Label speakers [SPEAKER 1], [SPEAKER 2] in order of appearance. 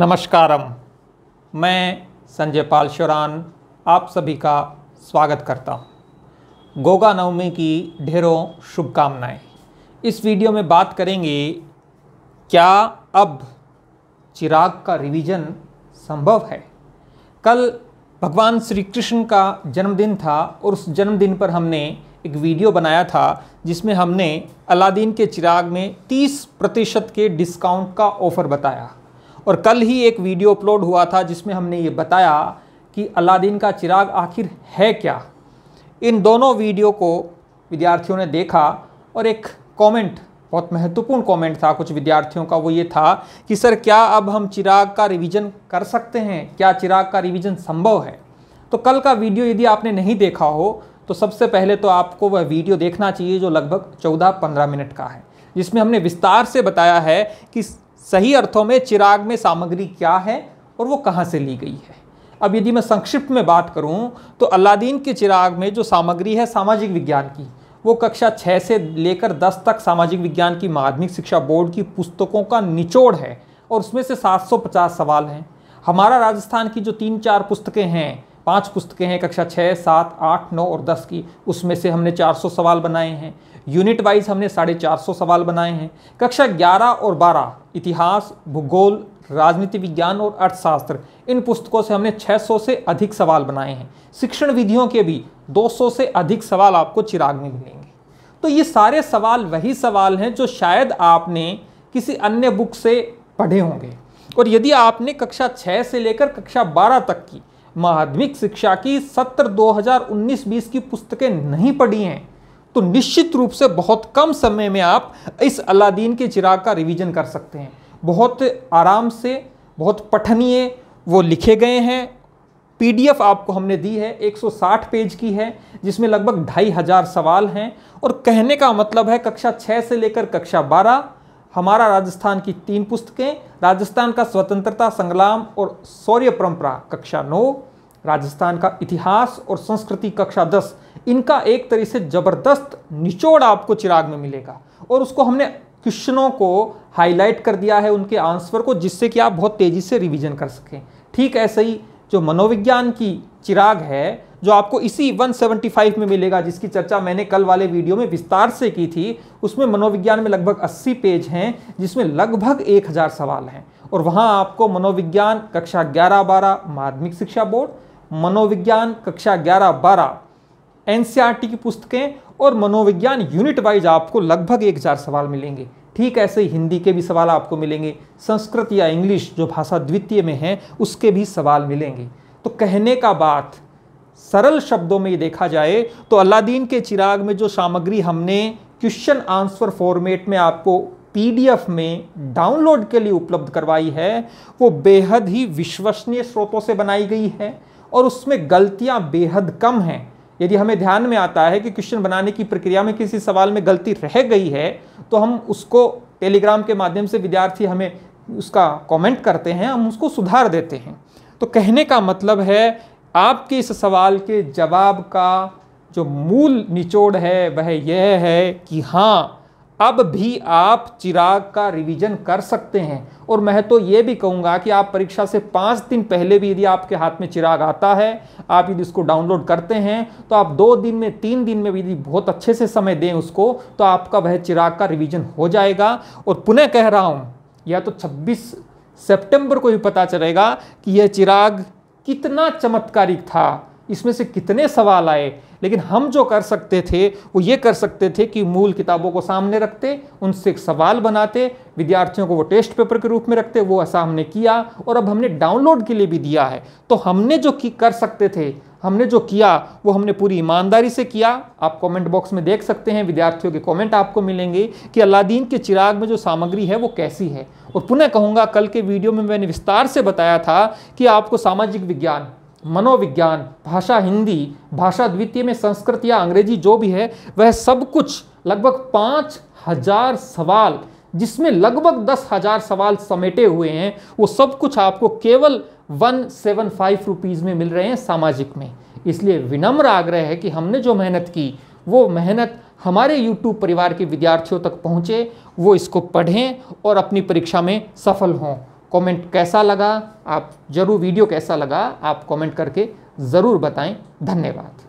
[SPEAKER 1] नमस्कारम मैं संजय पाल शुरान आप सभी का स्वागत करता हूँ गोगा नवमी की ढेरों शुभकामनाएं इस वीडियो में बात करेंगे क्या अब चिराग का रिवीजन संभव है कल भगवान श्री कृष्ण का जन्मदिन था और उस जन्मदिन पर हमने एक वीडियो बनाया था जिसमें हमने अलादीन के चिराग में 30 प्रतिशत के डिस्काउंट का ऑफ़र बताया और कल ही एक वीडियो अपलोड हुआ था जिसमें हमने ये बताया कि अलादीन का चिराग आखिर है क्या इन दोनों वीडियो को विद्यार्थियों ने देखा और एक कमेंट बहुत महत्वपूर्ण कमेंट था कुछ विद्यार्थियों का वो ये था कि सर क्या अब हम चिराग का रिवीजन कर सकते हैं क्या चिराग का रिवीजन संभव है तो कल का वीडियो यदि आपने नहीं देखा हो तो सबसे पहले तो आपको वह वीडियो देखना चाहिए जो लगभग 14-15 मिनट का है जिसमें हमने विस्तार से बताया है कि सही अर्थों में चिराग में सामग्री क्या है और वो कहाँ से ली गई है अब यदि मैं संक्षिप्त में बात करूँ तो अलादीन के चिराग में जो सामग्री है सामाजिक विज्ञान की वो कक्षा छः से लेकर दस तक सामाजिक विज्ञान की माध्यमिक शिक्षा बोर्ड की पुस्तकों का निचोड़ है और उसमें से 750 सवाल हैं हमारा राजस्थान की जो तीन चार पुस्तकें हैं पांच पुस्तकें हैं कक्षा छः सात आठ नौ और दस की उसमें से हमने चार सौ सवाल बनाए हैं यूनिट वाइज हमने साढ़े चार सौ सवाल बनाए हैं कक्षा ग्यारह और बारह इतिहास भूगोल राजनीति विज्ञान और अर्थशास्त्र इन पुस्तकों से हमने 600 से अधिक सवाल बनाए हैं शिक्षण विधियों के भी 200 से अधिक सवाल आपको चिराग में मिलेंगे तो ये सारे सवाल वही सवाल हैं जो शायद आपने किसी अन्य बुक से पढ़े होंगे और यदि आपने कक्षा 6 से लेकर कक्षा 12 तक की माध्यमिक शिक्षा की सत्र 2019-20 की पुस्तकें नहीं पढ़ी हैं तो निश्चित रूप से बहुत कम समय में आप इस अलादीन के चिराग का रिवीजन कर सकते हैं बहुत आराम से बहुत पठनीय वो लिखे गए हैं पीडीएफ आपको हमने दी है 160 पेज की है जिसमें लगभग ढाई हज़ार सवाल हैं और कहने का मतलब है कक्षा 6 से लेकर कक्षा 12 हमारा राजस्थान की तीन पुस्तकें राजस्थान का स्वतंत्रता संग्राम और शौर्य परंपरा कक्षा नौ राजस्थान का इतिहास और संस्कृति कक्षा दस इनका एक तरह से जबरदस्त निचोड़ आपको चिराग में मिलेगा और उसको हमने क्वेश्चनों को हाईलाइट कर दिया है उनके आंसर को जिससे कि आप बहुत तेज़ी से रिवीजन कर सकें ठीक ऐसे ही जो मनोविज्ञान की चिराग है जो आपको इसी 175 में मिलेगा जिसकी चर्चा मैंने कल वाले वीडियो में विस्तार से की थी उसमें मनोविज्ञान में लगभग 80 पेज हैं जिसमें लगभग 1000 सवाल हैं और वहां आपको मनोविज्ञान कक्षा 11 बारह माध्यमिक शिक्षा बोर्ड मनोविज्ञान कक्षा 11, 12 एन की पुस्तकें और मनोविज्ञान यूनिट वाइज आपको लगभग एक हज़ार सवाल मिलेंगे ठीक ऐसे ही हिंदी के भी सवाल आपको मिलेंगे संस्कृत या इंग्लिश जो भाषा द्वितीय में है उसके भी सवाल मिलेंगे तो कहने का बात सरल शब्दों में देखा जाए तो अलादीन के चिराग में जो सामग्री हमने क्वेश्चन आंसर फॉर्मेट में आपको पीडीएफ में डाउनलोड के लिए उपलब्ध करवाई है वो बेहद ही विश्वसनीय स्रोतों से बनाई गई है और उसमें गलतियां बेहद कम हैं यदि हमें ध्यान में आता है कि क्वेश्चन बनाने की प्रक्रिया में किसी सवाल में गलती रह गई है तो हम उसको टेलीग्राम के माध्यम से विद्यार्थी हमें उसका कमेंट करते हैं हम उसको सुधार देते हैं तो कहने का मतलब है आपके इस सवाल के जवाब का जो मूल निचोड़ है वह यह है कि हाँ अब भी आप चिराग का रिवीजन कर सकते हैं और मैं तो ये भी कहूँगा कि आप परीक्षा से पाँच दिन पहले भी यदि आपके हाथ में चिराग आता है आप यदि उसको डाउनलोड करते हैं तो आप दो दिन में तीन दिन में यदि बहुत अच्छे से समय दें उसको तो आपका वह चिराग का रिवीजन हो जाएगा और पुनः कह रहा हूँ या तो छब्बीस सेप्टेम्बर को भी पता चलेगा कि यह चिराग कितना चमत्कारिक था इसमें से कितने सवाल आए लेकिन हम जो कर सकते थे वो ये कर सकते थे कि मूल किताबों को सामने रखते उनसे एक सवाल बनाते विद्यार्थियों को वो टेस्ट पेपर के रूप में रखते वो ऐसा हमने किया और अब हमने डाउनलोड के लिए भी दिया है तो हमने जो की कर सकते थे हमने जो किया वो हमने पूरी ईमानदारी से किया आप कमेंट बॉक्स में देख सकते हैं विद्यार्थियों के कमेंट आपको मिलेंगे कि अलादीन के चिराग में जो सामग्री है वो कैसी है और पुनः कहूँगा कल के वीडियो में मैंने विस्तार से बताया था कि आपको सामाजिक विज्ञान मनोविज्ञान भाषा हिंदी भाषा द्वितीय में संस्कृत या अंग्रेजी जो भी है वह सब कुछ लगभग पाँच हजार सवाल जिसमें लगभग दस हजार सवाल समेटे हुए हैं वो सब कुछ आपको केवल वन सेवन फाइव रुपीज़ में मिल रहे हैं सामाजिक में इसलिए विनम्र आग्रह है कि हमने जो मेहनत की वो मेहनत हमारे YouTube परिवार के विद्यार्थियों तक पहुँचे वो इसको पढ़ें और अपनी परीक्षा में सफल हों कमेंट कैसा लगा आप जरूर वीडियो कैसा लगा आप कमेंट करके ज़रूर बताएं धन्यवाद